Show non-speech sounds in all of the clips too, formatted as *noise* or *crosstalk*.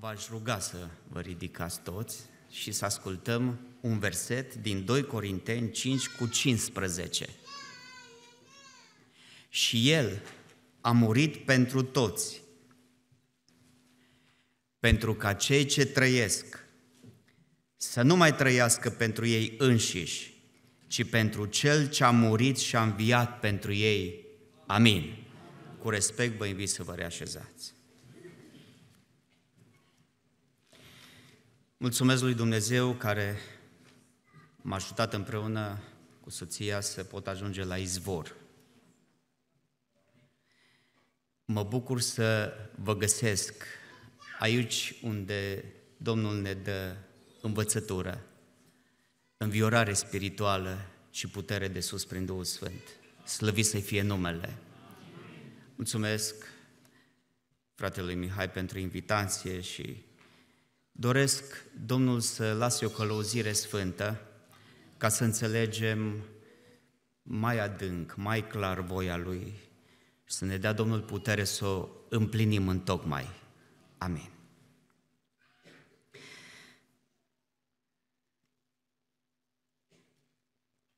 V-aș ruga să vă ridicați toți și să ascultăm un verset din 2 Corinteni 5 cu 15. Și El a murit pentru toți, pentru ca cei ce trăiesc să nu mai trăiască pentru ei înșiși, ci pentru Cel ce a murit și a înviat pentru ei. Amin. Cu respect vă invit să vă reașezați. Mulțumesc lui Dumnezeu care m-a ajutat împreună cu soția să pot ajunge la izvor. Mă bucur să vă găsesc aici unde Domnul ne dă învățătură, înviorare spirituală și putere de sus prin Duhul Sfânt. Slăvi să-i fie numele! Mulțumesc fratelui Mihai pentru invitație și Doresc, Domnul, să lase o călăuzire sfântă ca să înțelegem mai adânc, mai clar voia Lui și să ne dea Domnul putere să o împlinim în tocmai. Amin.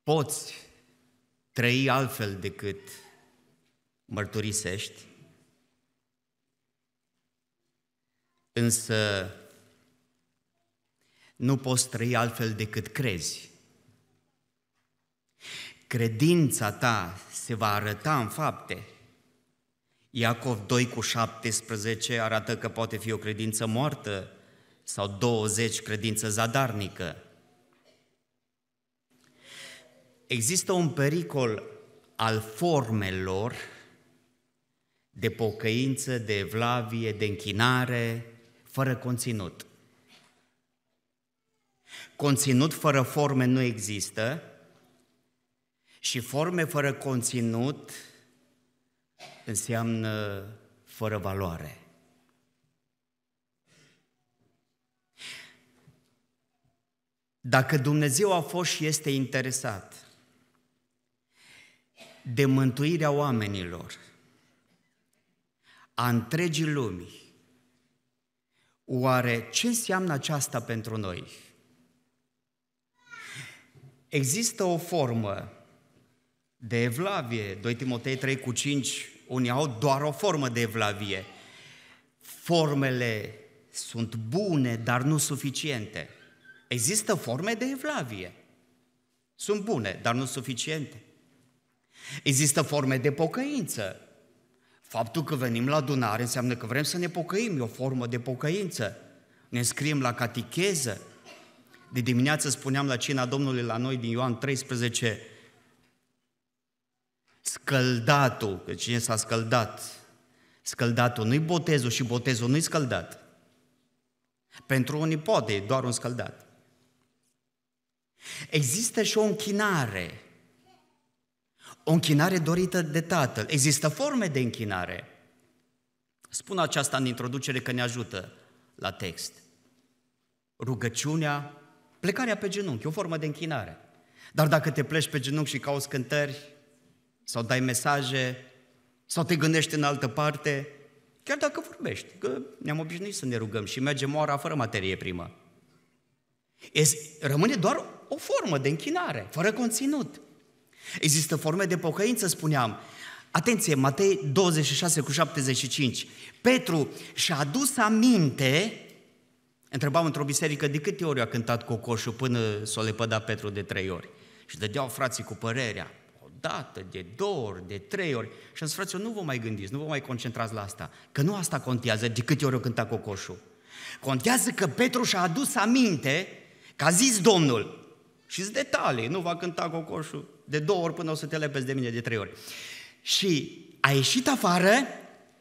Poți trăi altfel decât mărturisești, însă nu poți trăi altfel decât crezi. Credința ta se va arăta în fapte. Iacov 2 cu 17 arată că poate fi o credință moartă sau 20 credință zadarnică. Există un pericol al formelor de pocăință, de evlavie, de închinare, fără conținut conținut fără forme nu există și forme fără conținut înseamnă fără valoare. Dacă Dumnezeu a fost și este interesat de mântuirea oamenilor, a întregii lumii, oare ce înseamnă aceasta pentru noi? Există o formă de evlavie. 2 Timotei 3 cu 5, unii au doar o formă de evlavie. Formele sunt bune, dar nu suficiente. Există forme de evlavie. Sunt bune, dar nu suficiente. Există forme de pocăință. Faptul că venim la adunare înseamnă că vrem să ne pocăim, e o formă de pocăință. Ne scriem la catecheză, de dimineață spuneam la cina Domnului la noi din Ioan 13, scăldatul, că cine s-a scăldat, scăldatul nu-i botezul și botezul nu-i scăldat. Pentru unii poate, e doar un scăldat. Există și o închinare, o închinare dorită de Tatăl. Există forme de închinare. Spun aceasta în introducere că ne ajută la text. Rugăciunea Plecarea pe genunchi, o formă de închinare. Dar dacă te pleci pe genunchi și cauți cântări, sau dai mesaje, sau te gândești în altă parte, chiar dacă vorbești, că ne-am obișnuit să ne rugăm și mergem oara fără materie primă. Rămâne doar o formă de închinare, fără conținut. Există forme de pocăință, spuneam. Atenție, Matei 26 cu 75. Petru și-a adus aminte Întrebam într-o biserică de câte ori a cântat Cocoșul până s-o lepăda Petru de trei ori. Și dădeau frații cu părerea, o dată, de două ori, de trei ori. Și am zis, nu vă mai gândiți, nu vă mai concentrați la asta, că nu asta contează de câte ori a cântat Cocoșul. Contează că Petru și-a adus aminte că a zis Domnul, și detalii, nu va cânta Cocoșul de două ori până o să te lepezi de mine de trei ori. Și a ieșit afară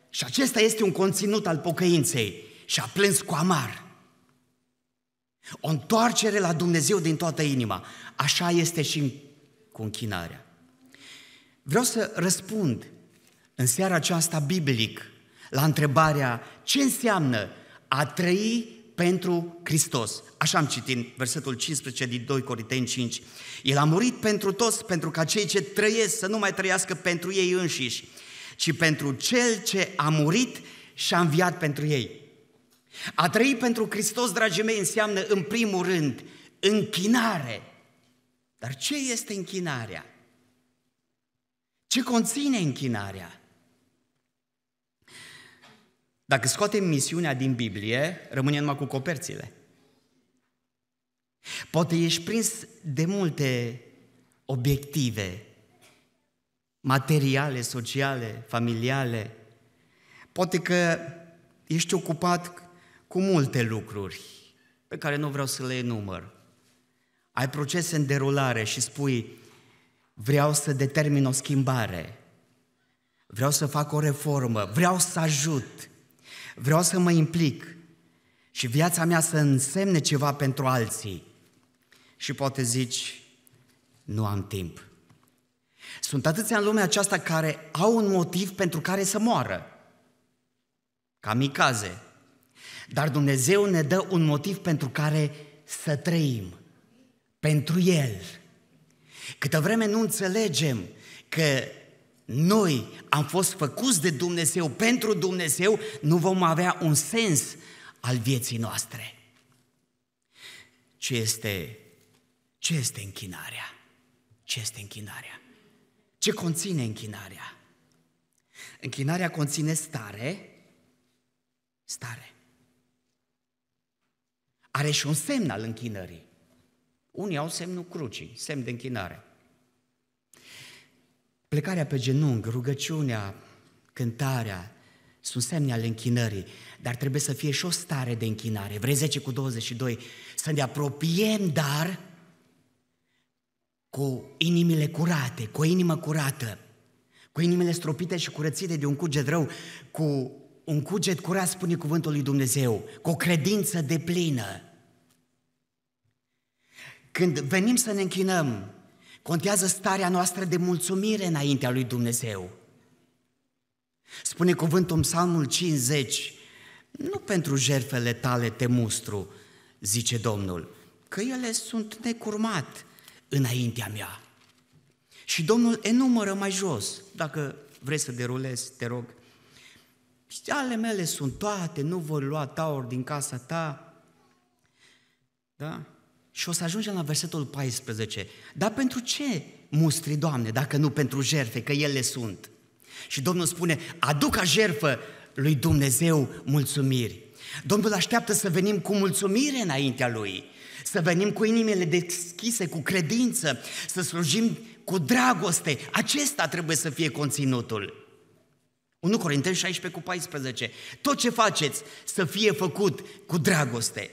și acesta este un conținut al pocăinței și a plâns cu amar. O întoarcere la Dumnezeu din toată inima. Așa este și cu închinarea. Vreau să răspund în seara aceasta biblic la întrebarea ce înseamnă a trăi pentru Hristos. Așa am citit versetul 15 din 2 Corinteni 5. El a murit pentru toți, pentru ca cei ce trăiesc să nu mai trăiască pentru ei înșiși, ci pentru cel ce a murit și a înviat pentru ei. A trăi pentru Hristos, dragii mei, înseamnă în primul rând închinare. Dar ce este închinarea? Ce conține închinarea? Dacă scoatem misiunea din Biblie, rămâne numai cu coperțile. Poate ești prins de multe obiective materiale, sociale, familiale. Poate că ești ocupat cu multe lucruri pe care nu vreau să le enumăr. Ai procese în derulare și spui, vreau să determin o schimbare, vreau să fac o reformă, vreau să ajut, vreau să mă implic și viața mea să însemne ceva pentru alții. Și poate zici, nu am timp. Sunt atâția în lumea aceasta care au un motiv pentru care să moară. Kamikaze, dar Dumnezeu ne dă un motiv pentru care să trăim. Pentru El. Câtă vreme nu înțelegem că noi am fost făcuți de Dumnezeu, pentru Dumnezeu, nu vom avea un sens al vieții noastre. Ce este, ce este închinarea? Ce este închinarea? Ce conține închinarea? Închinarea conține stare, stare are și un semn al închinării. Unii au semnul crucii, semn de închinare. Plecarea pe genunchi, rugăciunea, cântarea, sunt semne ale închinării, dar trebuie să fie și o stare de închinare. Vrei 10 cu 22, să ne apropiem, dar cu inimile curate, cu o inimă curată, cu inimile stropite și curățite de un cuget rău, cu un cuget curat, spune cuvântul lui Dumnezeu, cu o credință de plină, când venim să ne închinăm, contează starea noastră de mulțumire înaintea lui Dumnezeu. Spune cuvântul în Psalmul 50, nu pentru jertfele tale te mustru, zice Domnul, că ele sunt necurmat înaintea mea. Și Domnul enumără mai jos, dacă vrei să derulezi, te rog, ale mele sunt toate, nu voi lua taur din casa ta. Da? Și o să ajungem la versetul 14. Dar pentru ce mustri, Doamne, dacă nu pentru jerfe, că ele sunt? Și Domnul spune, aduc ca jerfă lui Dumnezeu mulțumiri. Domnul așteaptă să venim cu mulțumire înaintea Lui, să venim cu inimile deschise, cu credință, să slujim cu dragoste. Acesta trebuie să fie conținutul. 1 Corinteni 16 cu 14. Tot ce faceți să fie făcut cu dragoste.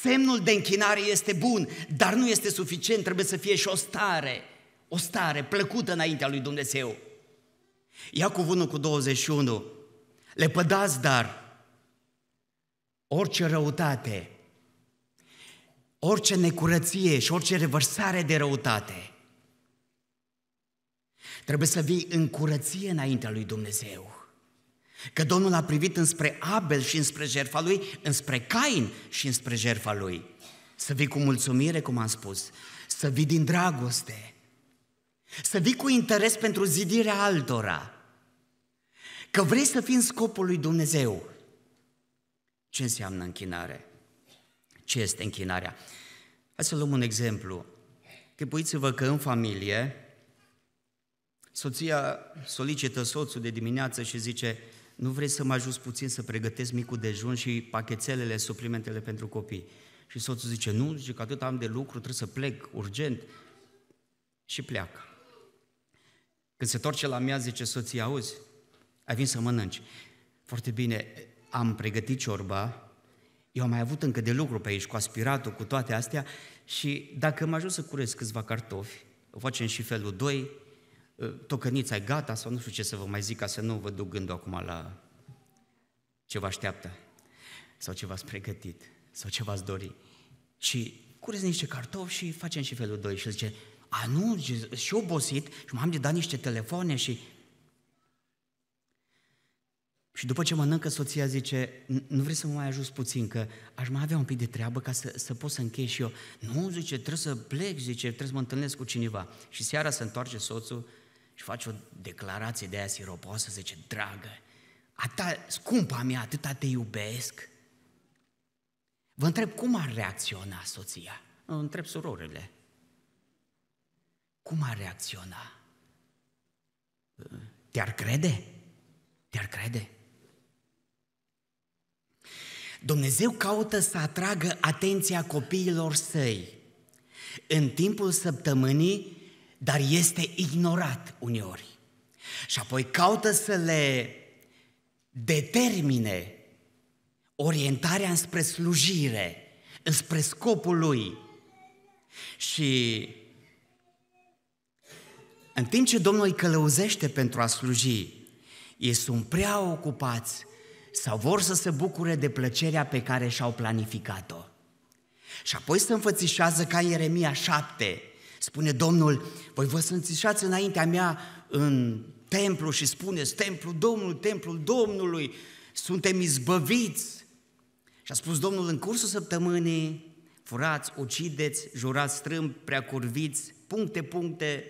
Semnul de închinare este bun, dar nu este suficient, trebuie să fie și o stare, o stare plăcută înaintea lui Dumnezeu. Ia cuvântul cu 21. Le pădați, dar orice răutate, orice necurăție și orice revărsare de răutate. Trebuie să vii în curăție înaintea lui Dumnezeu. Că Domnul a privit înspre Abel și înspre jertfa lui, înspre Cain și înspre jertfa lui. Să vii cu mulțumire, cum am spus, să vii din dragoste, să vii cu interes pentru zidirea altora, că vrei să fii în scopul lui Dumnezeu. Ce înseamnă închinare? Ce este închinarea? Hai să luăm un exemplu. Tipuiți-vă că în familie, soția solicită soțul de dimineață și zice, nu vrei să mă ajut puțin să pregătesc micul dejun și pachetelele, suplimentele pentru copii. Și soțul zice, nu, zice că atât am de lucru, trebuie să plec urgent. Și pleacă. Când se torce la mea, zice soția, auzi, ai venit să mănânci. Foarte bine, am pregătit ciorba, eu am mai avut încă de lucru pe aici, cu aspiratul, cu toate astea, și dacă mă ajut să curez câțiva cartofi, o facem și felul 2, Uh, tocănița e gata sau nu știu ce să vă mai zic ca să nu vă duc gândul acum la ce vă așteaptă sau ce v-ați pregătit sau ce v-ați dori. Și cureți niște cartofi și facem și felul 2 și zice, a nu, și obosit și m-am de dat niște telefoane și... Și după ce mănâncă, soția zice, nu vrei să mă mai ajut puțin, că aș mai avea un pic de treabă ca să, să pot să închei și eu. Nu, zice, trebuie să plec, zice, trebuie să mă întâlnesc cu cineva. Și seara se întoarce soțul și face o declarație de aia siropoasă, zice, dragă, atâta, scumpa mea, atâta te iubesc. Vă întreb, cum ar reacționa soția? Îl întreb surorile. Cum ar reacționa? Te-ar crede? Te-ar crede? Dumnezeu caută să atragă atenția copiilor săi. În timpul săptămânii dar este ignorat uneori. Și apoi caută să le determine orientarea înspre slujire, înspre scopul lui. Și în timp ce Domnul îi călăuzește pentru a sluji, ei sunt prea ocupați sau vor să se bucure de plăcerea pe care și-au planificat-o. Și apoi se înfățișează ca Ieremia 7, Spune Domnul, voi vă sânțișați înaintea mea în templu și spuneți, templu Domnului, templul Domnului, suntem izbăviți. Și a spus Domnul, în cursul săptămânii, furați, ucideți, jurați strâmb, preacurviți, puncte, puncte,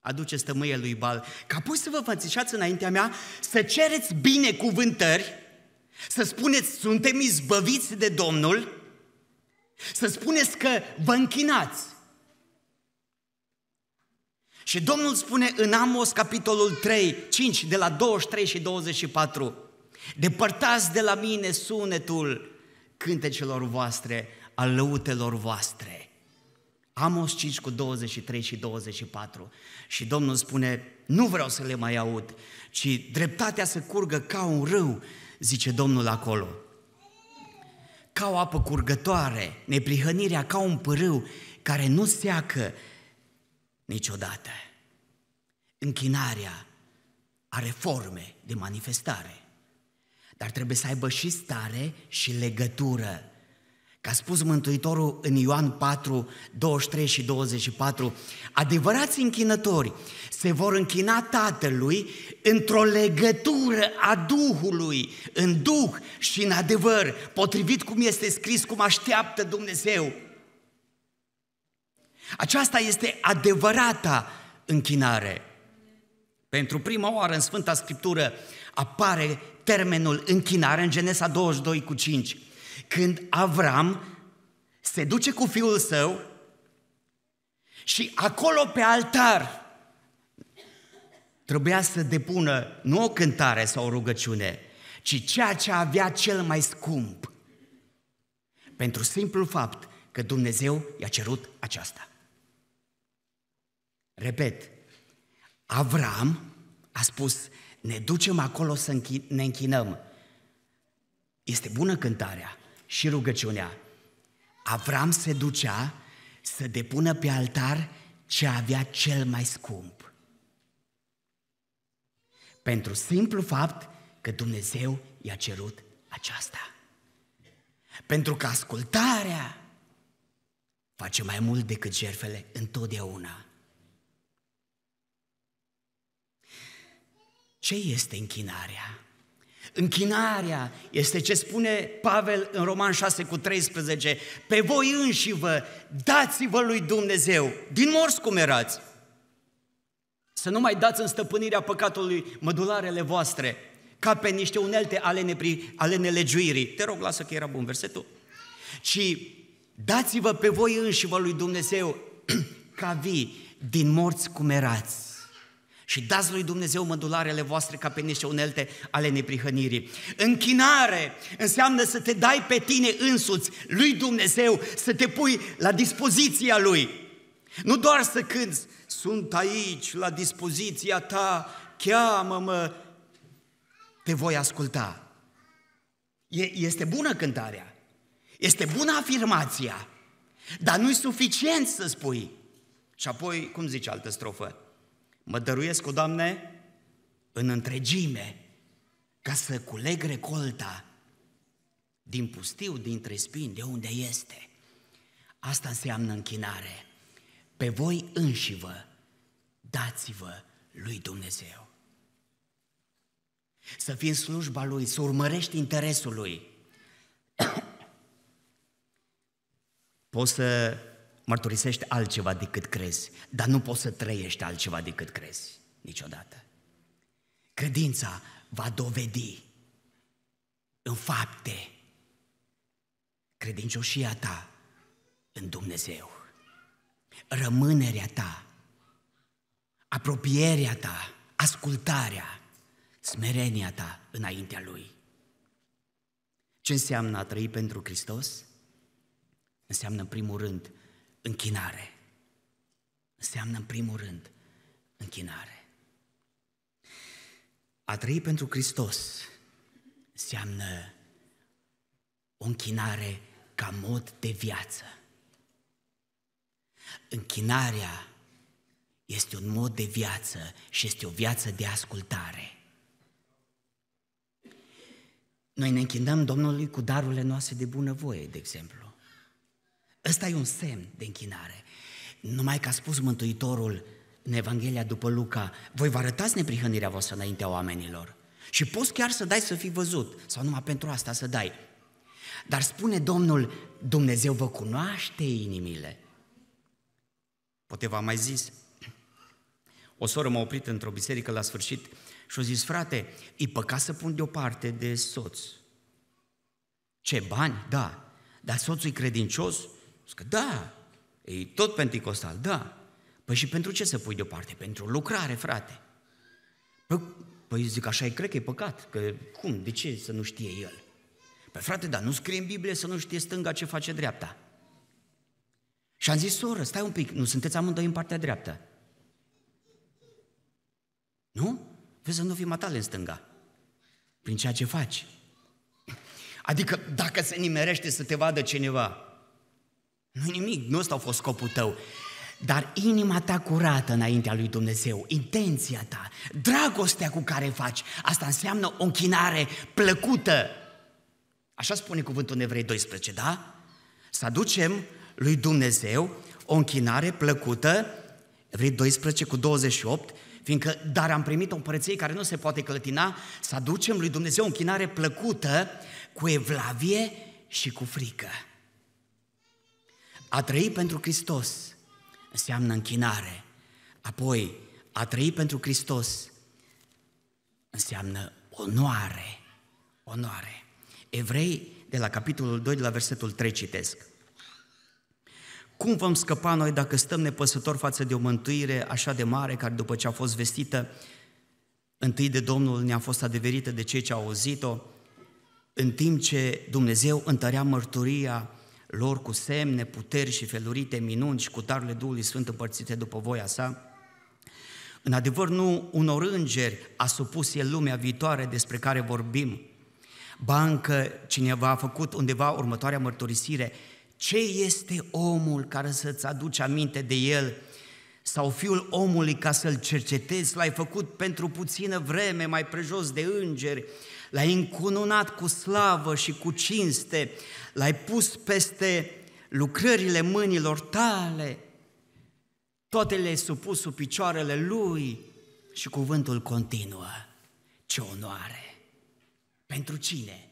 aduce stămâie lui Bal, ca apoi să vă fățișați înaintea mea, să cereți binecuvântări, să spuneți, suntem izbăviți de Domnul, să spuneți că vă închinați. Și Domnul spune în Amos, capitolul 3, 5, de la 23 și 24, Depărtați de la mine sunetul cântecelor voastre, al lăutelor voastre. Amos 5 cu 23 și 24. Și Domnul spune, nu vreau să le mai aud, ci dreptatea să curgă ca un râu, zice Domnul acolo ca o apă curgătoare, neprihănirea ca un pârâu care nu seacă niciodată. Închinarea are forme de manifestare, dar trebuie să aibă și stare și legătură Că a spus Mântuitorul în Ioan 4, 23 și 24, adevărați închinători se vor închina Tatălui într-o legătură a Duhului, în Duh și în adevăr, potrivit cum este scris, cum așteaptă Dumnezeu. Aceasta este adevărata închinare. Pentru prima oară în Sfânta Scriptură apare termenul închinare în Genesa 22 cu 5 când Avram se duce cu fiul său și acolo pe altar trebuia să depună nu o cântare sau o rugăciune, ci ceea ce avea cel mai scump. Pentru simplul fapt că Dumnezeu i-a cerut aceasta. Repet, Avram a spus, ne ducem acolo să ne închinăm. Este bună cântarea, și rugăciunea. Avram se ducea să depună pe altar ce avea cel mai scump. Pentru simplu fapt că Dumnezeu i-a cerut aceasta. Pentru că ascultarea face mai mult decât jerfele întotdeauna. Ce este închinarea? Închinarea este ce spune Pavel în Roman 6 cu 13. Pe voi înși vă dați-vă lui Dumnezeu, din morți cum erați. Să nu mai dați în stăpânirea păcatului mădularele voastre, ca pe niște unelte ale, nepri, ale nelegiuirii. Te rog, lasă că era bun versetul. Ci dați-vă pe voi înși vă lui Dumnezeu *clears throat* ca vii din morți cum erați și dați lui Dumnezeu mădularele voastre ca pe niște unelte ale neprihănirii. Închinare înseamnă să te dai pe tine însuți lui Dumnezeu, să te pui la dispoziția Lui. Nu doar să cânți, sunt aici, la dispoziția ta, cheamă-mă, te voi asculta. Este bună cântarea, este bună afirmația, dar nu-i suficient să spui. Și apoi, cum zice altă strofă? Mă dăruiesc, o Doamne, în întregime, ca să culeg recolta din pustiu, dintre spini, de unde este. Asta înseamnă închinare. Pe voi înși vă dați-vă lui Dumnezeu. Să fii în slujba lui, să urmărești interesul lui. *coughs* Poți să mărturisești altceva decât crezi, dar nu poți să trăiești altceva decât crezi, niciodată. Credința va dovedi în fapte credincioșia ta în Dumnezeu, rămânerea ta, apropierea ta, ascultarea, smerenia ta înaintea Lui. Ce înseamnă a trăi pentru Hristos? Înseamnă, în primul rând, închinare. Înseamnă, în primul rând, închinare. A trăi pentru Hristos înseamnă o închinare ca mod de viață. Închinarea este un mod de viață și este o viață de ascultare. Noi ne închinăm Domnului cu darurile noastre de bunăvoie, de exemplu. Ăsta e un semn de închinare. Numai că a spus Mântuitorul în Evanghelia după Luca, voi vă arătați neprihănirea voastră înaintea oamenilor. Și poți chiar să dai să fii văzut, sau numai pentru asta să dai. Dar spune Domnul, Dumnezeu vă cunoaște inimile. Poate v-am mai zis, o soră m-a oprit într-o biserică la sfârșit și a zis, frate, e păcat să pun deoparte de soț. Ce bani? Da. Dar soțul e credincios Zic, da, e tot penticostal, da. Păi și pentru ce să pui deoparte? Pentru lucrare, frate. Păi, păi zic, așa e, cred că e păcat, că cum, de ce să nu știe el? Păi frate, dar nu scrie în Biblie să nu știe stânga ce face dreapta. Și am zis, soră, stai un pic, nu sunteți amândoi în partea dreaptă. Nu? Vezi să nu fii matale în stânga. Prin ceea ce faci. Adică dacă se nimerește să te vadă cineva, nu nimic, nu ăsta a fost scopul tău. Dar inima ta curată înaintea lui Dumnezeu, intenția ta, dragostea cu care faci, asta înseamnă o închinare plăcută. Așa spune cuvântul în Evrei 12, da? Să aducem lui Dumnezeu o închinare plăcută, Evrei 12 cu 28, fiindcă dar am primit o împărăție care nu se poate clătina, să aducem lui Dumnezeu o închinare plăcută cu evlavie și cu frică. A trăi pentru Hristos înseamnă închinare. Apoi, a trăi pentru Hristos înseamnă onoare. Onoare. Evrei, de la capitolul 2, de la versetul 3 citesc. Cum vom scăpa noi dacă stăm nepăsători față de o mântuire așa de mare, care după ce a fost vestită, întâi de Domnul ne-a fost adeverită de cei ce au auzit-o, în timp ce Dumnezeu întărea mărturia lor cu semne, puteri și felurite minuni și cu darurile Duhului Sfânt împărțite după voia sa, în adevăr, nu unor îngeri a supus el lumea viitoare despre care vorbim, ba încă cineva a făcut undeva următoarea mărturisire, ce este omul care să-ți aduce aminte de el sau fiul omului ca să-l cercetezi, l-ai făcut pentru puțină vreme mai prejos de îngeri, L-ai încununat cu slavă și cu cinste, l-ai pus peste lucrările mâinilor tale, toate le-ai supus sub picioarele lui și cuvântul continuă. Ce onoare! Pentru cine?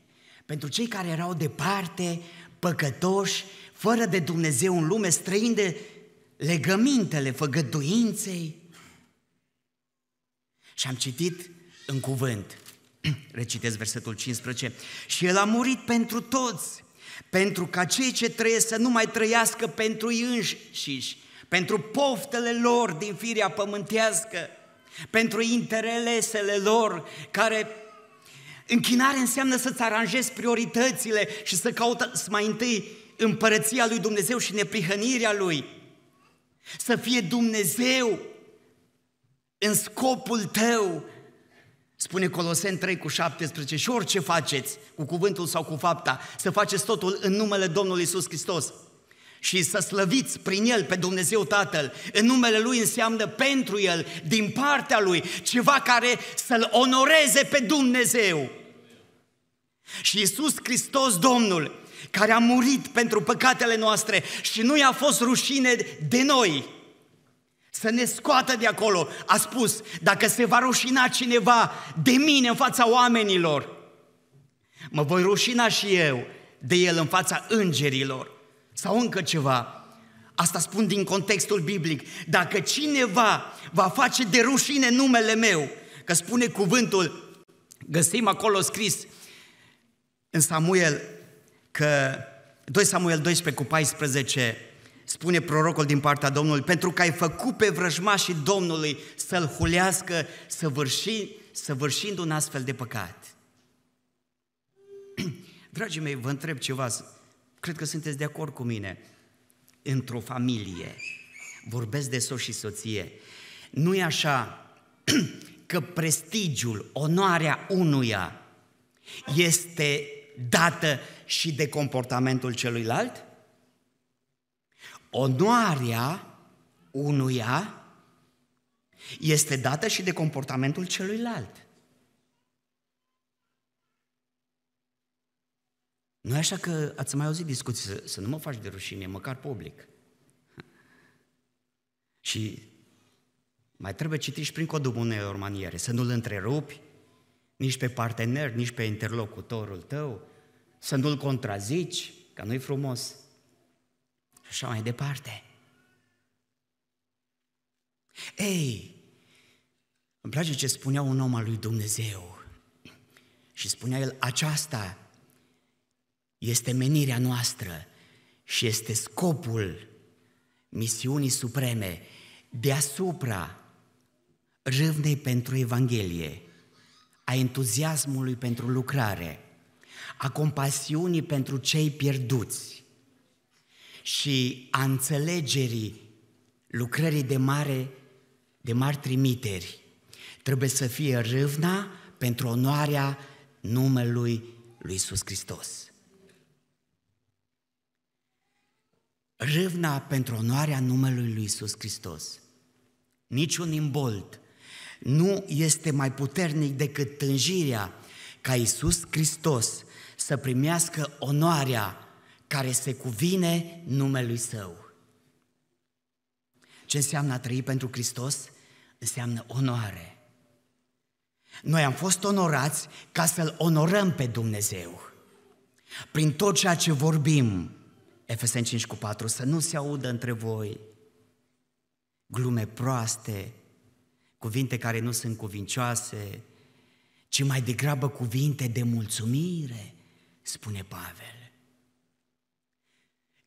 Pentru cei care erau departe, păcătoși, fără de Dumnezeu în lume, străini de legămintele făgăduinței. Și am citit în cuvânt *clears throat* Recitez versetul 15. Și El a murit pentru toți, pentru ca cei ce trăiesc să nu mai trăiască pentru ei înșiși, pentru poftele lor din firea pământească, pentru interesele lor care Închinare înseamnă să-ți aranjezi prioritățile și să caută mai întâi împărăția lui Dumnezeu și neprihănirea lui. Să fie Dumnezeu în scopul tău Spune Colosen 3 cu 17 și orice faceți, cu cuvântul sau cu fapta, să faceți totul în numele Domnului Isus Hristos și să slăviți prin El pe Dumnezeu Tatăl. În numele Lui înseamnă pentru El, din partea Lui, ceva care să-L onoreze pe Dumnezeu. Și Isus Hristos Domnul, care a murit pentru păcatele noastre și nu i-a fost rușine de noi, să ne scoată de acolo. A spus, dacă se va rușina cineva de mine în fața oamenilor, mă voi rușina și eu de el în fața îngerilor. Sau încă ceva. Asta spun din contextul biblic. Dacă cineva va face de rușine numele meu, că spune cuvântul, găsim acolo scris în Samuel, că 2 Samuel 12 cu 14, spune prorocul din partea Domnului, pentru că ai făcut pe vrăjmașii Domnului să-l hulească, săvârși, săvârșind un astfel de păcat. *clears throat* Dragii mei, vă întreb ceva, cred că sunteți de acord cu mine. Într-o familie, vorbesc de soț și soție, nu e așa *clears throat* că prestigiul, onoarea unuia este dată și de comportamentul celuilalt? Onoarea unuia este dată și de comportamentul celuilalt. Nu e așa că ați mai auzit discuții, să, să nu mă faci de rușine, măcar public. Și mai trebuie citit și prin codul unei maniere, să nu-l întrerupi, nici pe partener, nici pe interlocutorul tău, să nu-l contrazici, că nu-i frumos așa mai departe. Ei, îmi place ce spunea un om al lui Dumnezeu. Și spunea el, aceasta este menirea noastră și este scopul misiunii supreme deasupra râvnei pentru Evanghelie, a entuziasmului pentru lucrare, a compasiunii pentru cei pierduți, și a înțelegerii lucrării de, mare, de mari trimiteri trebuie să fie râvna pentru onoarea numelui lui Iisus Hristos. Râvna pentru onoarea numelui lui Iisus Hristos. Niciun imbolt nu este mai puternic decât tânjirea ca Iisus Hristos să primească onoarea care se cuvine numelui Său. Ce înseamnă a trăi pentru Hristos? Înseamnă onoare. Noi am fost onorați ca să-L onorăm pe Dumnezeu. Prin tot ceea ce vorbim, Efeseni 5 cu 4, să nu se audă între voi glume proaste, cuvinte care nu sunt cuvincioase, ci mai degrabă cuvinte de mulțumire, spune Pavel.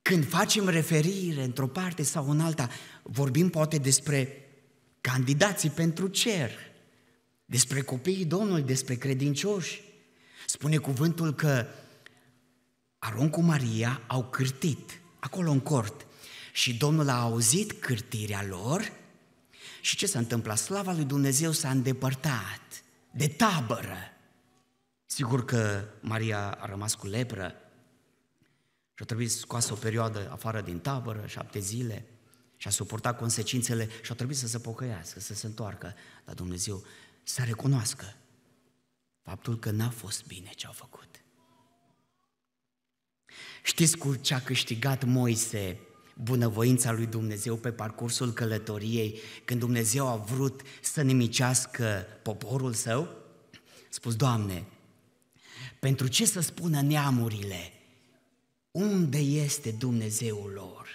Când facem referire într-o parte sau în alta, vorbim poate despre candidații pentru cer, despre copiii Domnului, despre credincioși. Spune cuvântul că Aron cu Maria au cârtit acolo în cort și Domnul a auzit cârtirea lor și ce s-a întâmplat? Slava lui Dumnezeu s-a îndepărtat de tabără. Sigur că Maria a rămas cu lepră, și a trebuit scoasă o perioadă afară din tabără, șapte zile, și a suportat consecințele și a trebuit să se pocăiască, să se întoarcă. Dar Dumnezeu să recunoască faptul că n-a fost bine ce a făcut. Știți cu ce a câștigat Moise bunăvoința lui Dumnezeu pe parcursul călătoriei, când Dumnezeu a vrut să nimicească poporul său? spus, Doamne, pentru ce să spună neamurile unde este Dumnezeul lor.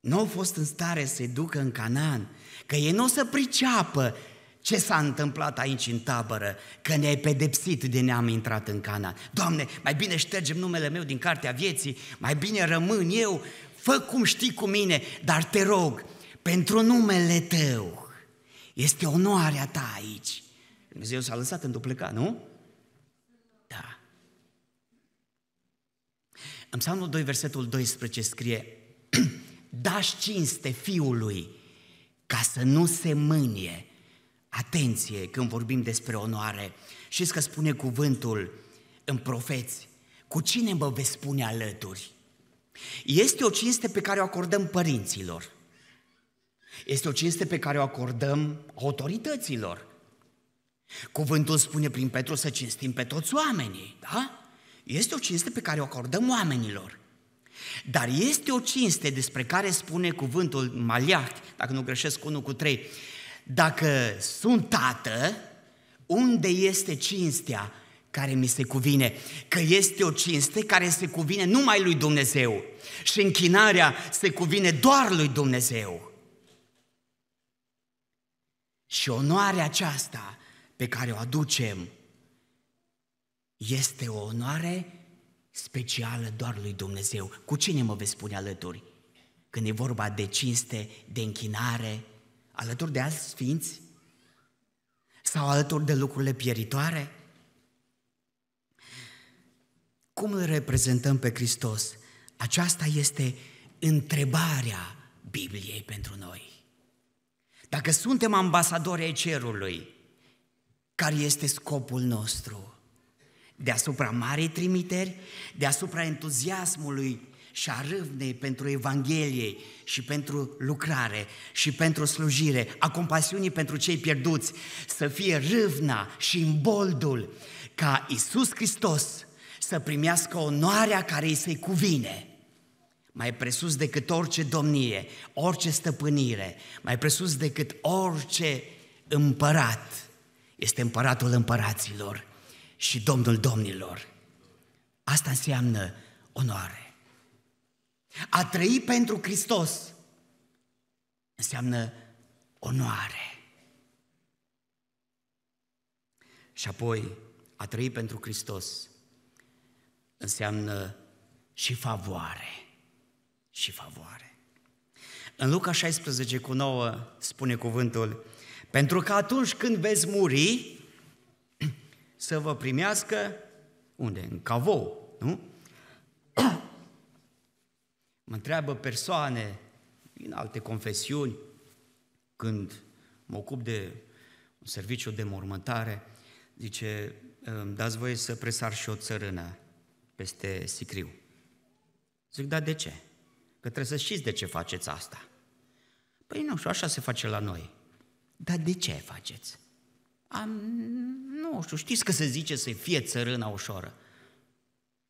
Nu au fost în stare să ducă în Canaan, că ei nu o să priceapă ce s-a întâmplat aici în tabără, că ne-ai pedepsit de ne-am intrat în Canaan. Doamne, mai bine ștergem numele meu din cartea vieții, mai bine rămân eu, fă cum știi cu mine, dar te rog, pentru numele tău, este onoarea ta aici. Dumnezeu s-a lăsat în dupleca, nu? În Psalmul 2, versetul 12 scrie, *clears throat* Dași cinste fiului ca să nu se mânie. Atenție când vorbim despre onoare. Știți că spune cuvântul în profeți, cu cine mă veți spune alături? Este o cinste pe care o acordăm părinților. Este o cinste pe care o acordăm autorităților. Cuvântul spune prin Petru să cinstim pe toți oamenii, da? Este o cinste pe care o acordăm oamenilor. Dar este o cinste despre care spune cuvântul Maliach, dacă nu greșesc unul cu trei, dacă sunt tată, unde este cinstea care mi se cuvine? Că este o cinste care se cuvine numai lui Dumnezeu și închinarea se cuvine doar lui Dumnezeu. Și onoarea aceasta pe care o aducem este o onoare specială doar lui Dumnezeu. Cu cine mă veți spune alături? Când e vorba de cinste, de închinare, alături de alți sfinți? Sau alături de lucrurile pieritoare? Cum îl reprezentăm pe Hristos? Aceasta este întrebarea Bibliei pentru noi. Dacă suntem ambasadori ai cerului, care este scopul nostru? deasupra marii trimiteri, deasupra entuziasmului și a râvnei pentru Evanghelie și pentru lucrare și pentru slujire, a compasiunii pentru cei pierduți, să fie râvna și imboldul ca Isus Hristos să primească onoarea care îi se cuvine. Mai presus decât orice domnie, orice stăpânire, mai presus decât orice împărat, este împăratul împăraților și Domnul Domnilor. Asta înseamnă onoare. A trăi pentru Hristos înseamnă onoare. Și apoi, a trăi pentru Hristos înseamnă și favoare. Și favoare. În Luca 16 cu 9 spune cuvântul, pentru că atunci când veți muri, să vă primească unde? În cavou, nu? mă întreabă persoane din alte confesiuni, când mă ocup de un serviciu de mormântare, zice, dați voie să presar și o țărână peste sicriu. Zic, da, de ce? Că trebuie să știți de ce faceți asta. Păi nu, și așa se face la noi. Dar de ce faceți? Am, nu știu, știți că se zice să fie țărâna ușoară.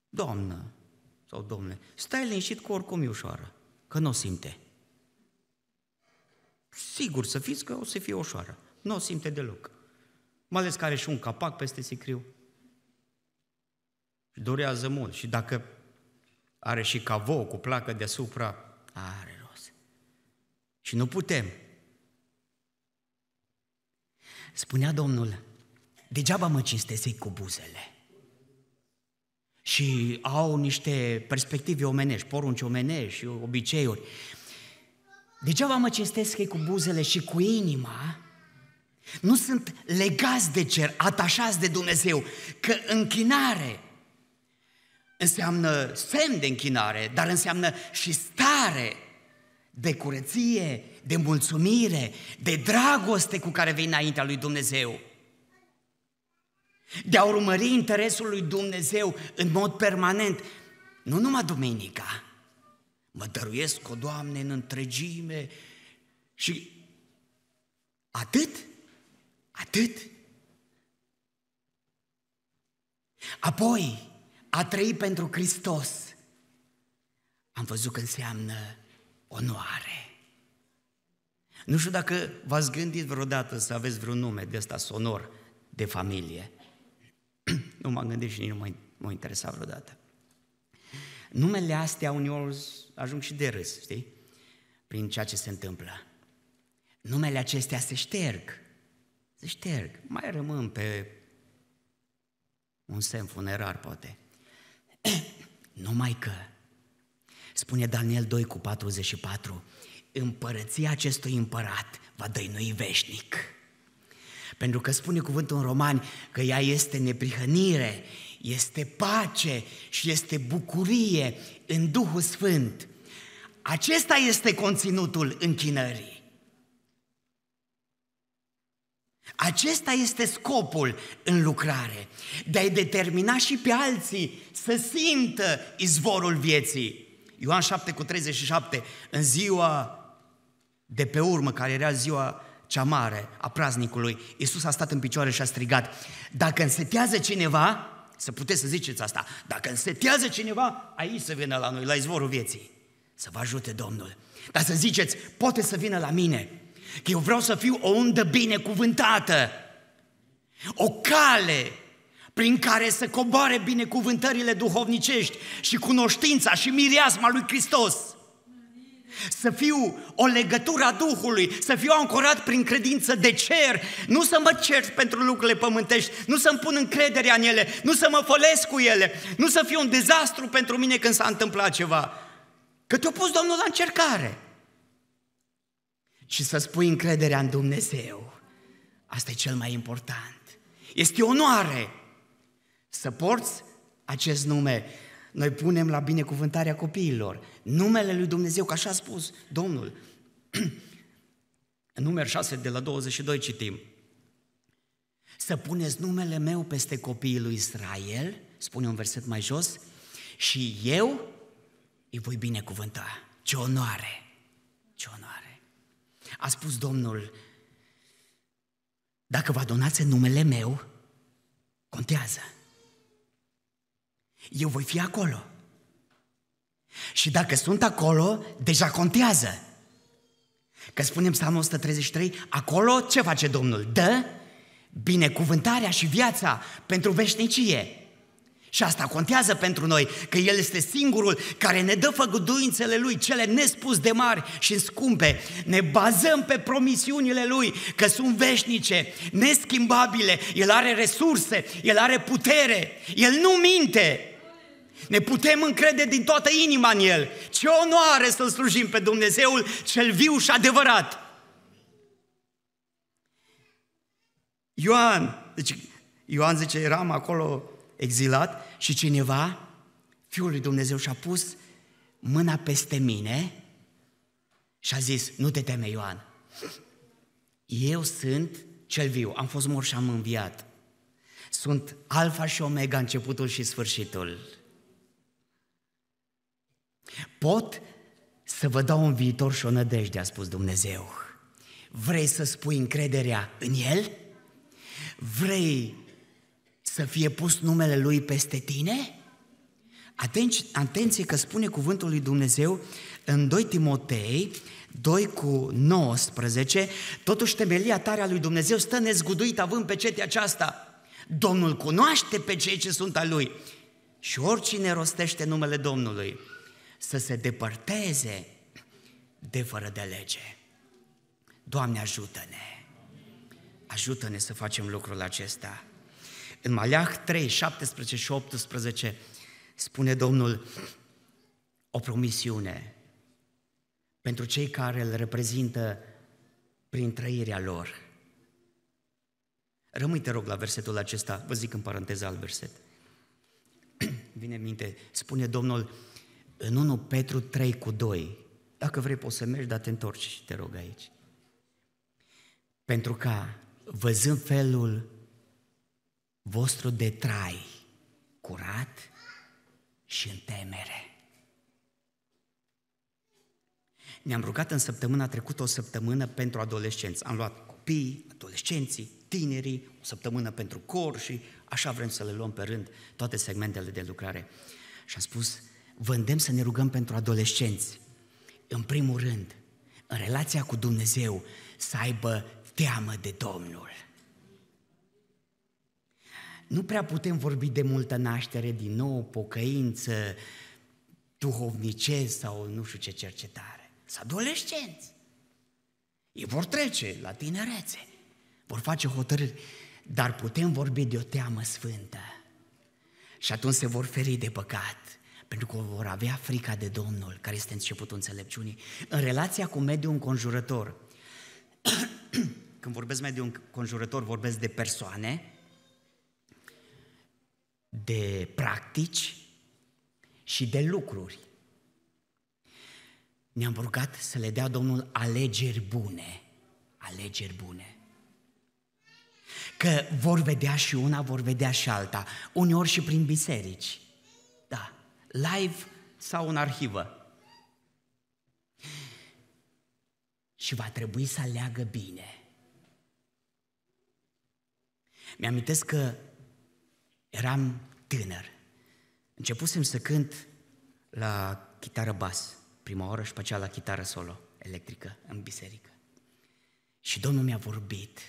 Doamnă sau domnule, stai liniștit cu oricum e ușoară, că nu o simte. Sigur să fiți că o să fie ușoară, nu o simte deloc. Mai ales că are și un capac peste sicriu. Și durează mult. Și dacă are și cavou cu placă deasupra, are rost. Și nu putem Spunea Domnul, degeaba mă cinstesc cu buzele. Și au niște perspective omenești, porunci omenești, obiceiuri. Degeaba mă cinstesc cu buzele și cu inima, nu sunt legați de cer, atașați de Dumnezeu, că închinare înseamnă semn de închinare, dar înseamnă și stare de curăție, de mulțumire, de dragoste cu care vei înaintea lui Dumnezeu. De a urmări interesul lui Dumnezeu în mod permanent, nu numai duminica. Mă dăruiesc o Doamne în întregime și atât, atât. Apoi, a trăi pentru Hristos, am văzut că înseamnă onoare. Nu știu dacă v-ați gândit vreodată să aveți vreun nume de ăsta sonor de familie. *clears throat* nu m-am gândit și nici nu m a interesat vreodată. Numele astea uneori ajung și de râs, știi? Prin ceea ce se întâmplă. Numele acestea se șterg. Se șterg. Mai rămân pe un semn funerar, poate. *clears throat* Numai că, spune Daniel 2 cu 44, împărăția acestui împărat va dăinui veșnic. Pentru că spune cuvântul în romani că ea este neprihănire, este pace și este bucurie în Duhul Sfânt. Acesta este conținutul închinării. Acesta este scopul în lucrare, de a-i determina și pe alții să simtă izvorul vieții. Ioan 7 cu 37, în ziua de pe urmă, care era ziua cea mare a praznicului, Iisus a stat în picioare și a strigat, dacă însetează cineva, să puteți să ziceți asta, dacă însetează cineva, aici să vină la noi, la izvorul vieții, să vă ajute Domnul. Dar să ziceți, poate să vină la mine, că eu vreau să fiu o undă binecuvântată, o cale prin care să coboare binecuvântările duhovnicești și cunoștința și mireasma lui Hristos. Să fiu o legătură a Duhului, să fiu ancorat prin credință de cer, nu să mă cer pentru lucrurile pământești, nu să-mi pun încrederea în ele, nu să mă folesc cu ele, nu să fiu un dezastru pentru mine când s-a întâmplat ceva. Că te-a pus Domnul la încercare. Și să spui încrederea în Dumnezeu. Asta e cel mai important. Este onoare să porți acest nume noi punem la binecuvântarea copiilor numele lui Dumnezeu, că așa a spus Domnul. În număr 6 de la 22 citim. Să puneți numele meu peste copiii lui Israel, spune un verset mai jos, și eu îi voi binecuvânta. Ce onoare! Ce onoare! A spus Domnul, dacă vă adunați în numele meu, contează. Eu voi fi acolo. Și dacă sunt acolo, deja contează. Că spunem Psalmul 133, acolo ce face Domnul? Dă binecuvântarea și viața pentru veșnicie. Și asta contează pentru noi, că El este singurul care ne dă făgăduințele Lui, cele nespus de mari și scumpe. Ne bazăm pe promisiunile Lui, că sunt veșnice, neschimbabile, El are resurse, El are putere, El nu minte. Ne putem încrede din toată inima în El. Ce onoare să-L slujim pe Dumnezeul cel viu și adevărat. Ioan, deci Ioan zice, eram acolo exilat și cineva, Fiul lui Dumnezeu, și-a pus mâna peste mine și a zis, nu te teme, Ioan, eu sunt cel viu, am fost mor și am înviat. Sunt alfa și omega, începutul și sfârșitul. Pot să vă dau un viitor și o nădejde, a spus Dumnezeu. Vrei să spui încrederea în El? Vrei să fie pus numele Lui peste tine? Atenție, atenție că spune cuvântul lui Dumnezeu în 2 Timotei 2 cu 19, totuși temelia tare a lui Dumnezeu stă nezguduit având pe cetea aceasta. Domnul cunoaște pe cei ce sunt al lui și oricine rostește numele Domnului să se depărteze de fără de lege. Doamne, ajută-ne! Ajută-ne să facem lucrul acesta. În Maleah 3, 17 și 18 spune Domnul o promisiune pentru cei care îl reprezintă prin trăirea lor. Rămâi, te rog, la versetul acesta, vă zic în paranteză al verset. *clears throat* Vine minte, spune Domnul, în 1 Petru 3 cu 2. Dacă vrei poți să mergi, dar te întorci și te rog aici. Pentru că văzând felul vostru de trai, curat și în temere. Ne-am rugat în săptămâna trecută o săptămână pentru adolescenți. Am luat copii, adolescenții, tinerii, o săptămână pentru cor și așa vrem să le luăm pe rând toate segmentele de lucrare. Și am spus, vă îndemn să ne rugăm pentru adolescenți. În primul rând, în relația cu Dumnezeu, să aibă teamă de Domnul. Nu prea putem vorbi de multă naștere din nou, pocăință, duhovnicez sau nu știu ce cercetare. Să adolescenți. Ei vor trece la tinerețe, vor face hotărâri, dar putem vorbi de o teamă sfântă. Și atunci se vor feri de păcat pentru că vor avea frica de Domnul, care este începutul înțelepciunii. În relația cu mediul înconjurător, *clears throat* când vorbesc mediul înconjurător, vorbesc de persoane, de practici și de lucruri. Ne-am rugat să le dea Domnul alegeri bune. Alegeri bune. Că vor vedea și una, vor vedea și alta. Uneori și prin biserici live sau în arhivă. Și va trebui să aleagă bine. Mi-amintesc că eram tânăr. Începusem să cânt la chitară bas prima oară și pe aceea la chitară solo electrică în biserică. Și Domnul mi-a vorbit.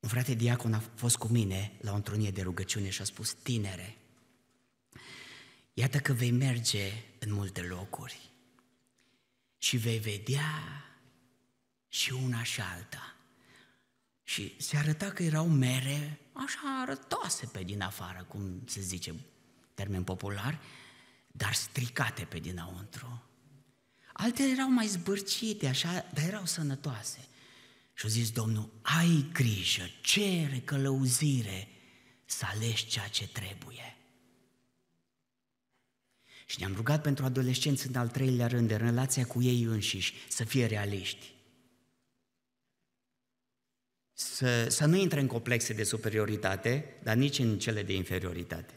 Un frate diacon a fost cu mine la o întrunie de rugăciune și a spus, tinere, Iată că vei merge în multe locuri și vei vedea și una și alta. Și se arăta că erau mere așa arătoase pe din afară, cum se zice termen popular, dar stricate pe dinăuntru. Altele erau mai zbârcite, așa, dar erau sănătoase. Și a zis Domnul, ai grijă, cere călăuzire să alegi ceea ce trebuie. Și ne-am rugat pentru adolescenți în al treilea rând, în relația cu ei înșiși, să fie realiști. Să, să nu intre în complexe de superioritate, dar nici în cele de inferioritate.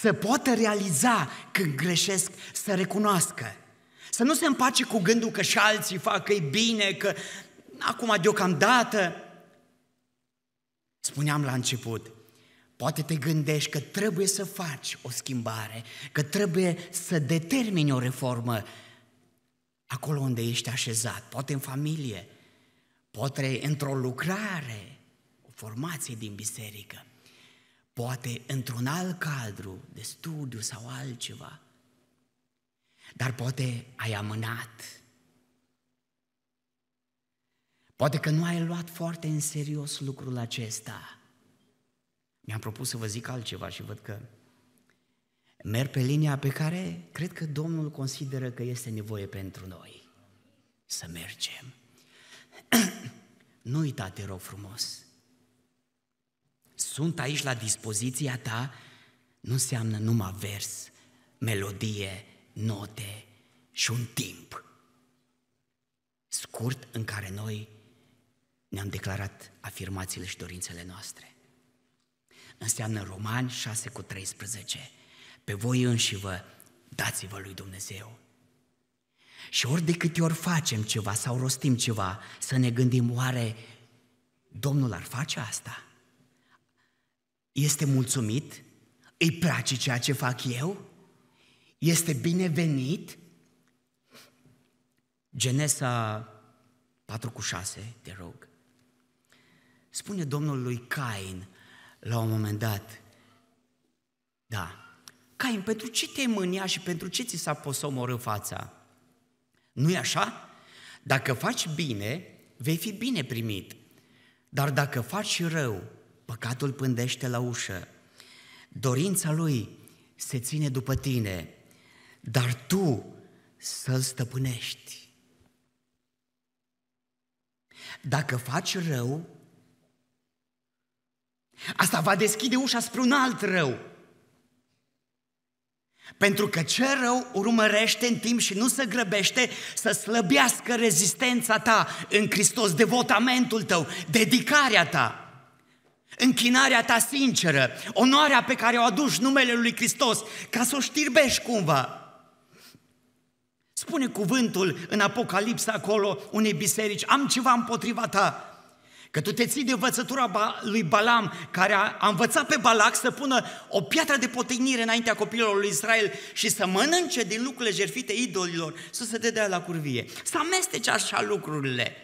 Să poată realiza când greșesc, să recunoască. Să nu se împace cu gândul că și alții fac că e bine, că acum deocamdată. Spuneam la început, Poate te gândești că trebuie să faci o schimbare, că trebuie să determini o reformă acolo unde ești așezat, poate în familie, poate într-o lucrare, o formație din biserică, poate într-un alt cadru de studiu sau altceva. Dar poate ai amânat. Poate că nu ai luat foarte în serios lucrul acesta mi-am propus să vă zic altceva și văd că merg pe linia pe care cred că Domnul consideră că este nevoie pentru noi să mergem. nu uita, te rog frumos. Sunt aici la dispoziția ta, nu înseamnă numai vers, melodie, note și un timp scurt în care noi ne-am declarat afirmațiile și dorințele noastre înseamnă Romani 6 cu 13. Pe voi înși vă dați-vă lui Dumnezeu. Și ori de câte ori facem ceva sau rostim ceva, să ne gândim oare Domnul ar face asta? Este mulțumit? Îi place ceea ce fac eu? Este binevenit? Genesa 4 cu 6, te rog. Spune Domnul lui Cain, la un moment dat. Da. Cain, pentru ce te mânia și pentru ce ți s-a în fața? nu e așa? Dacă faci bine, vei fi bine primit. Dar dacă faci rău, păcatul pândește la ușă. Dorința lui se ține după tine, dar tu să-l stăpânești. Dacă faci rău, Asta va deschide ușa spre un alt rău. Pentru că ce rău urmărește în timp și nu se grăbește să slăbească rezistența ta în Hristos, devotamentul tău, dedicarea ta, închinarea ta sinceră, onoarea pe care o aduci numele lui Hristos, ca să o știrbești cumva. Spune cuvântul în Apocalipsa acolo unei biserici, am ceva împotriva ta, Că tu te ții de învățătura lui Balam, care a învățat pe Balac să pună o piatră de potegnire înaintea copilor lui Israel și să mănânce din lucrurile jerfite idolilor, să se dea la curvie. Să amestece așa lucrurile.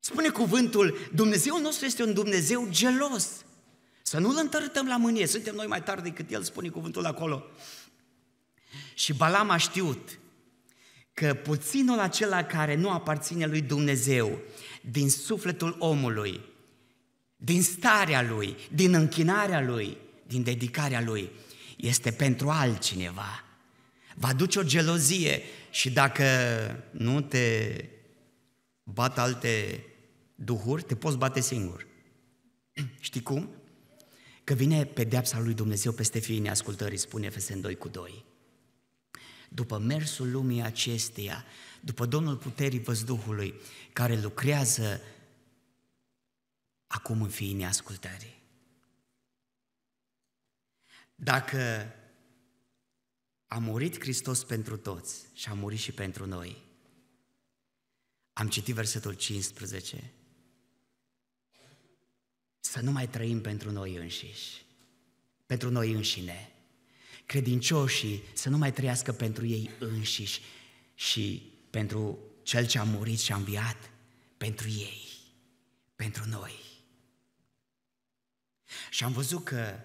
Spune cuvântul, Dumnezeu nostru este un Dumnezeu gelos. Să nu-L întărâtăm la mânie, suntem noi mai tari decât El, spune cuvântul acolo. Și Balam a știut că puținul acela care nu aparține lui Dumnezeu din sufletul omului, din starea lui, din închinarea lui, din dedicarea lui, este pentru altcineva. Va duce o gelozie și dacă nu te bat alte duhuri, te poți bate singur. *clears throat* Știi cum? Că vine pedeapsa lui Dumnezeu peste fiii neascultării, spune Efesen 2 cu 2. După mersul lumii acesteia, după Domnul Puterii Văzduhului, care lucrează acum în fiii neascultării. Dacă a murit Hristos pentru toți și a murit și pentru noi, am citit versetul 15, să nu mai trăim pentru noi înșiși, pentru noi înșine. Credincioșii să nu mai trăiască pentru ei înșiși și pentru cel ce a murit și a înviat, pentru ei, pentru noi. Și am văzut că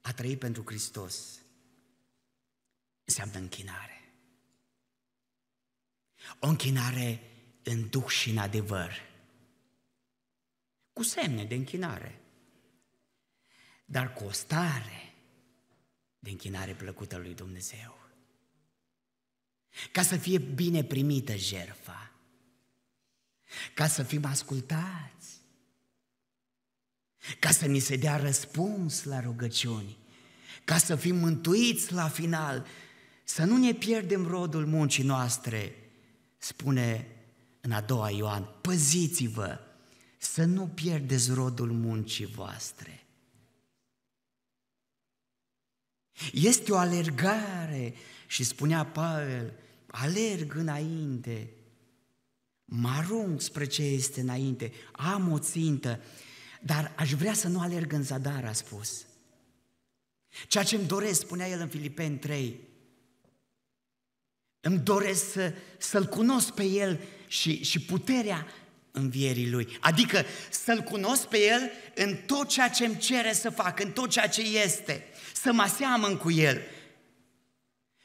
a trăi pentru Hristos înseamnă închinare. O închinare în duh și în adevăr, cu semne de închinare, dar cu o stare de închinare plăcută lui Dumnezeu ca să fie bine primită jerfa, ca să fim ascultați, ca să ni se dea răspuns la rugăciuni, ca să fim mântuiți la final, să nu ne pierdem rodul muncii noastre, spune în a doua Ioan, păziți-vă să nu pierdeți rodul muncii voastre. Este o alergare și spunea Pavel, alerg înainte, mă arunc spre ce este înainte, am o țintă, dar aș vrea să nu alerg în zadar, a spus. Ceea ce îmi doresc, spunea el în Filipeni 3, îmi doresc să, să-L cunosc pe El și, și puterea învierii Lui. Adică să-L cunosc pe El în tot ceea ce îmi cere să fac, în tot ceea ce este să mă seamăn cu el,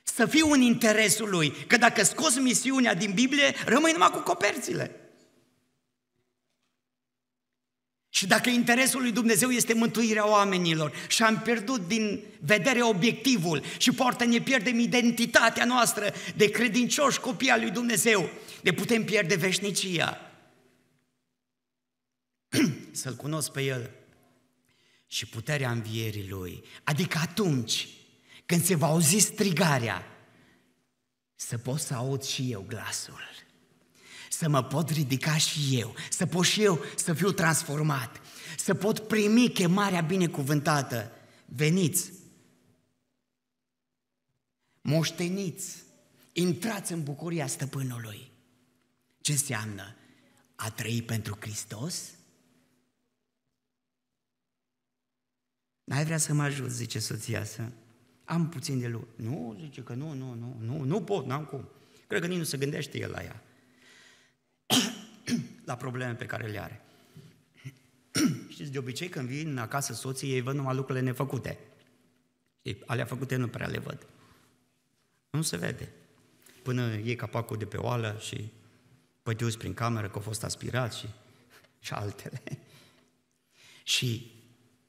să fiu în interesul lui, că dacă scos misiunea din Biblie, rămâi numai cu coperțile. Și dacă interesul lui Dumnezeu este mântuirea oamenilor și am pierdut din vedere obiectivul și poartă ne pierdem identitatea noastră de credincioși copii al lui Dumnezeu, ne putem pierde veșnicia. *clears throat* Să-L cunosc pe El și puterea învierii Lui. Adică atunci când se va auzi strigarea, să pot să aud și eu glasul, să mă pot ridica și eu, să pot și eu să fiu transformat, să pot primi chemarea binecuvântată. Veniți, moșteniți, intrați în bucuria stăpânului. Ce înseamnă? A trăi pentru Hristos? N-ai vrea să mă ajut, zice soția să. Am puțin de lucru. Nu, zice că nu, nu, nu, nu, nu pot, n-am cum. Cred că nici nu se gândește el la ea. *coughs* la probleme pe care le are. *coughs* Știți, de obicei când vin acasă soții, ei văd numai lucrurile nefăcute. Ei, alea făcute nu prea le văd. Nu se vede. Până iei capacul de pe oală și pătiuți prin cameră că au fost aspirați și, *laughs* și altele. Și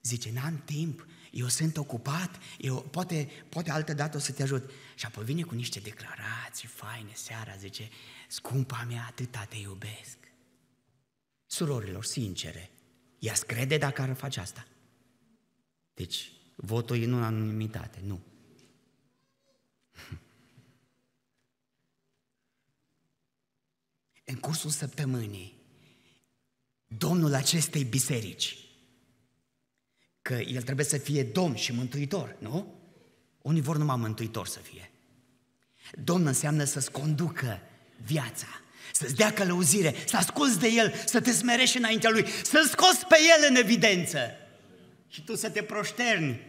Zice, n-am timp, eu sunt ocupat, eu, poate, poate altă dată o să te ajut. Și apoi vine cu niște declarații faine seara, zice, scumpa mea, atâta te iubesc. Surorilor, sincere, ea crede dacă ar face asta. Deci, votul e în unanimitate, nu. *laughs* în cursul săptămânii, Domnul acestei biserici că el trebuie să fie domn și mântuitor, nu? Unii vor numai mântuitor să fie. Domn înseamnă să-ți conducă viața, să-ți dea călăuzire, să asculți de el, să te smerești înaintea lui, să-l scoți pe el în evidență. Și tu să te proșterni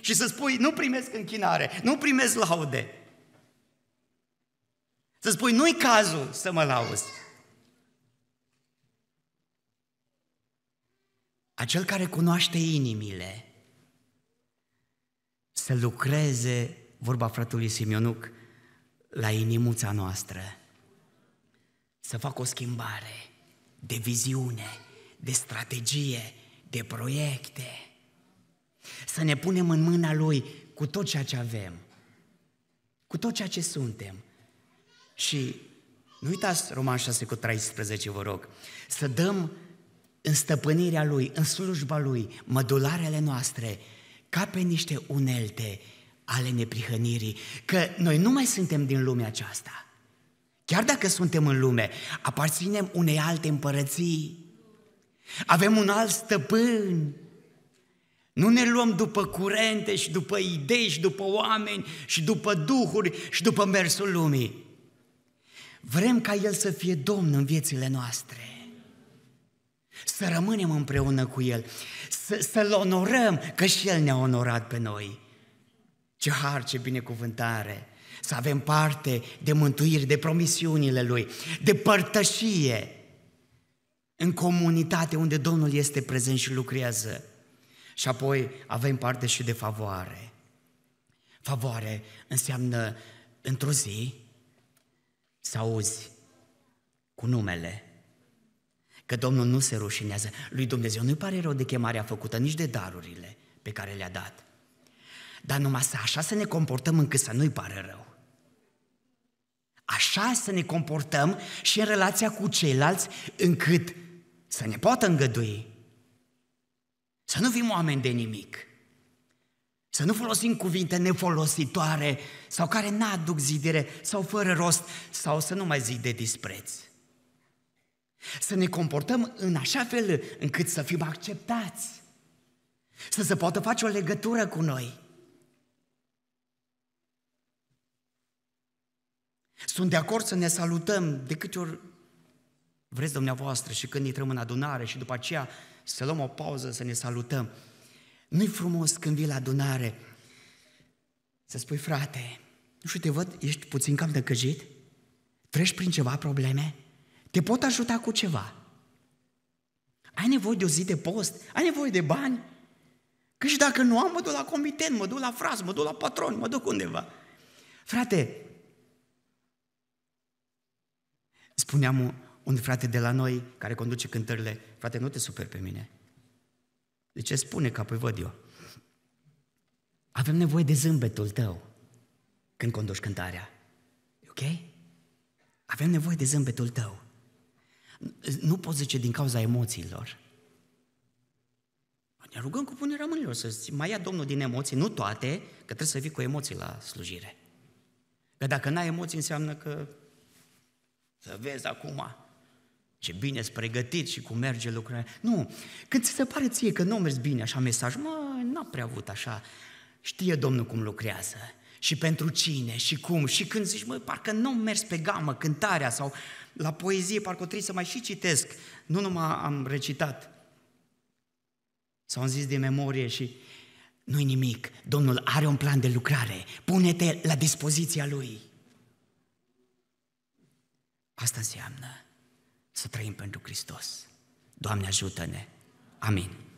și să spui, nu primesc închinare, nu primesc laude. Să spui, nu-i cazul să mă lauzi. acel care cunoaște inimile, să lucreze, vorba fratului Simionuc, la inimuța noastră. Să facă o schimbare de viziune, de strategie, de proiecte. Să ne punem în mâna Lui cu tot ceea ce avem, cu tot ceea ce suntem. Și nu uitați Roman 6 cu 13, vă rog, să dăm în stăpânirea Lui, în slujba Lui, mădularele noastre, ca pe niște unelte ale neprihănirii, că noi nu mai suntem din lumea aceasta. Chiar dacă suntem în lume, aparținem unei alte împărății, avem un alt stăpân, nu ne luăm după curente și după idei și după oameni și după duhuri și după mersul lumii. Vrem ca El să fie Domn în viețile noastre. Să rămânem împreună cu El, să, să-L onorăm, că și El ne-a onorat pe noi. Ce har, ce binecuvântare! Să avem parte de mântuiri, de promisiunile Lui, de părtășie în comunitate unde Domnul este prezent și lucrează. Și apoi avem parte și de favoare. Favoare înseamnă într-o zi să auzi cu numele Că Domnul nu se rușinează. Lui Dumnezeu nu-i pare rău de chemarea făcută, nici de darurile pe care le-a dat. Dar numai să așa să ne comportăm încât să nu-i pare rău. Așa să ne comportăm și în relația cu ceilalți încât să ne poată îngădui. Să nu fim oameni de nimic. Să nu folosim cuvinte nefolositoare sau care n-aduc zidire sau fără rost sau să nu mai zic de dispreț. Să ne comportăm în așa fel încât să fim acceptați. Să se poată face o legătură cu noi. Sunt de acord să ne salutăm de câte ori vreți dumneavoastră și când intrăm în adunare și după aceea să luăm o pauză să ne salutăm. Nu-i frumos când vii la adunare să spui, frate, nu știu, te văd, ești puțin cam decăjit? Treci prin ceva probleme? Te pot ajuta cu ceva. Ai nevoie de o zi de post? Ai nevoie de bani? Că și dacă nu am, mă duc la comitent, mă duc la fraz, mă duc la patron, mă duc undeva. Frate, spuneam un frate de la noi care conduce cântările, frate, nu te super pe mine. De deci ce spune că apoi văd eu? Avem nevoie de zâmbetul tău când conduci cântarea. E ok? Avem nevoie de zâmbetul tău nu poți zice din cauza emoțiilor. Ne rugăm cu punerea mâinilor să zic, mai ia Domnul din emoții, nu toate, că trebuie să vii cu emoții la slujire. Că dacă n-ai emoții înseamnă că să vezi acum ce bine ești pregătit și cum merge lucrurile. Nu, când ți se pare ție că nu mergi bine așa mesaj, mă, n-a prea avut așa, știe Domnul cum lucrează și pentru cine și cum și când zici, măi, parcă nu am mers pe gamă, cântarea sau la poezie, parcă trebuie să mai și citesc, nu numai am recitat. Sau am zis de memorie și nu-i nimic, Domnul are un plan de lucrare, pune-te la dispoziția Lui. Asta înseamnă să trăim pentru Hristos. Doamne ajută-ne! Amin.